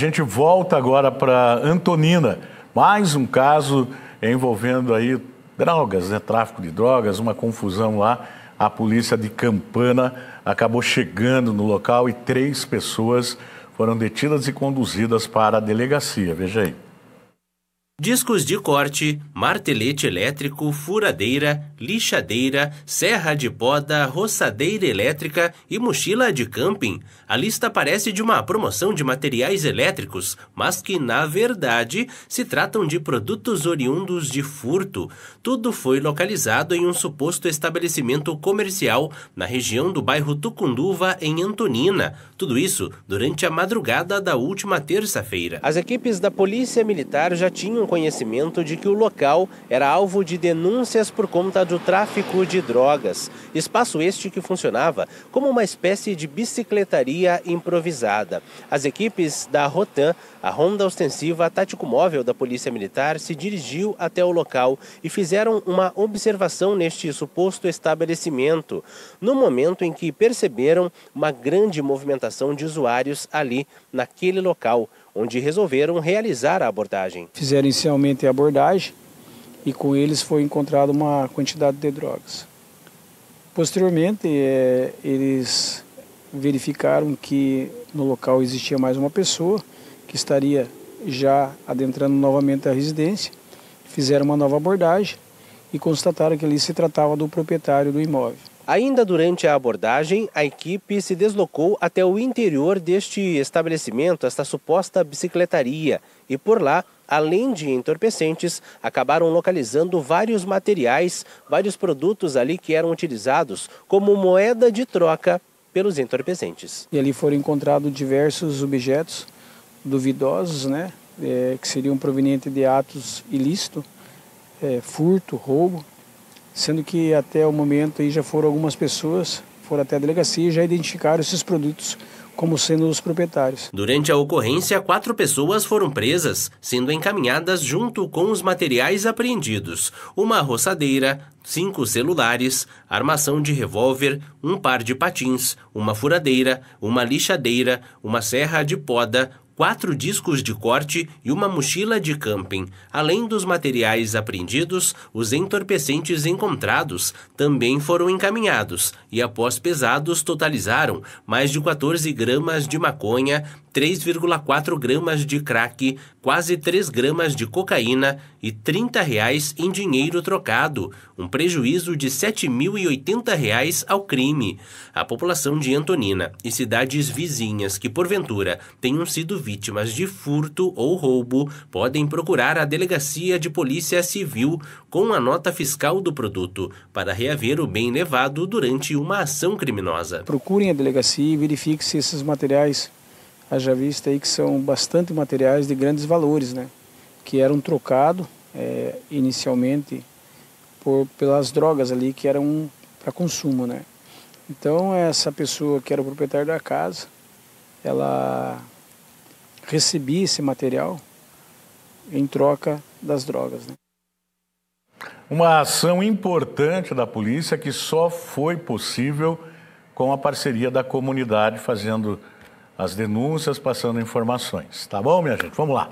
A gente volta agora para Antonina, mais um caso envolvendo aí drogas, né? tráfico de drogas, uma confusão lá. A polícia de Campana acabou chegando no local e três pessoas foram detidas e conduzidas para a delegacia. Veja aí. Discos de corte, martelete elétrico, furadeira, lixadeira, serra de poda, roçadeira elétrica e mochila de camping. A lista parece de uma promoção de materiais elétricos, mas que, na verdade, se tratam de produtos oriundos de furto. Tudo foi localizado em um suposto estabelecimento comercial na região do bairro Tucunduva, em Antonina. Tudo isso durante a madrugada da última terça-feira. As equipes da Polícia Militar já tinham conhecimento de que o local era alvo de denúncias por conta do do tráfico de drogas. Espaço este que funcionava como uma espécie de bicicletaria improvisada. As equipes da Rotan, a ronda ostensiva tático móvel da Polícia Militar, se dirigiu até o local e fizeram uma observação neste suposto estabelecimento, no momento em que perceberam uma grande movimentação de usuários ali, naquele local, onde resolveram realizar a abordagem. Fizeram inicialmente a abordagem e com eles foi encontrada uma quantidade de drogas. Posteriormente, é, eles verificaram que no local existia mais uma pessoa que estaria já adentrando novamente a residência, fizeram uma nova abordagem e constataram que ali se tratava do proprietário do imóvel. Ainda durante a abordagem, a equipe se deslocou até o interior deste estabelecimento, esta suposta bicicletaria, e por lá além de entorpecentes, acabaram localizando vários materiais, vários produtos ali que eram utilizados como moeda de troca pelos entorpecentes. E ali foram encontrados diversos objetos duvidosos, né, é, que seriam provenientes de atos ilícitos, é, furto, roubo, sendo que até o momento aí já foram algumas pessoas, foram até a delegacia e já identificaram esses produtos como sendo os proprietários. Durante a ocorrência, quatro pessoas foram presas, sendo encaminhadas junto com os materiais apreendidos: uma roçadeira, cinco celulares, armação de revólver, um par de patins, uma furadeira, uma lixadeira, uma serra de poda, quatro discos de corte e uma mochila de camping. Além dos materiais apreendidos, os entorpecentes encontrados também foram encaminhados e, após pesados, totalizaram mais de 14 gramas de maconha, 3,4 gramas de crack, quase 3 gramas de cocaína e 30 reais em dinheiro trocado, um prejuízo de 7.080 reais ao crime. A população de Antonina e cidades vizinhas que porventura tenham sido vítimas de furto ou roubo podem procurar a Delegacia de Polícia Civil com a nota fiscal do produto para reaver o bem levado durante uma ação criminosa. Procurem a delegacia e verifiquem se esses materiais, haja vista aí que são bastante materiais de grandes valores, né? que eram trocados é, inicialmente por, pelas drogas ali que eram para consumo. Né? Então essa pessoa que era o proprietário da casa, ela recebi esse material em troca das drogas. Né? Uma ação importante da polícia que só foi possível com a parceria da comunidade, fazendo as denúncias, passando informações. Tá bom, minha gente? Vamos lá.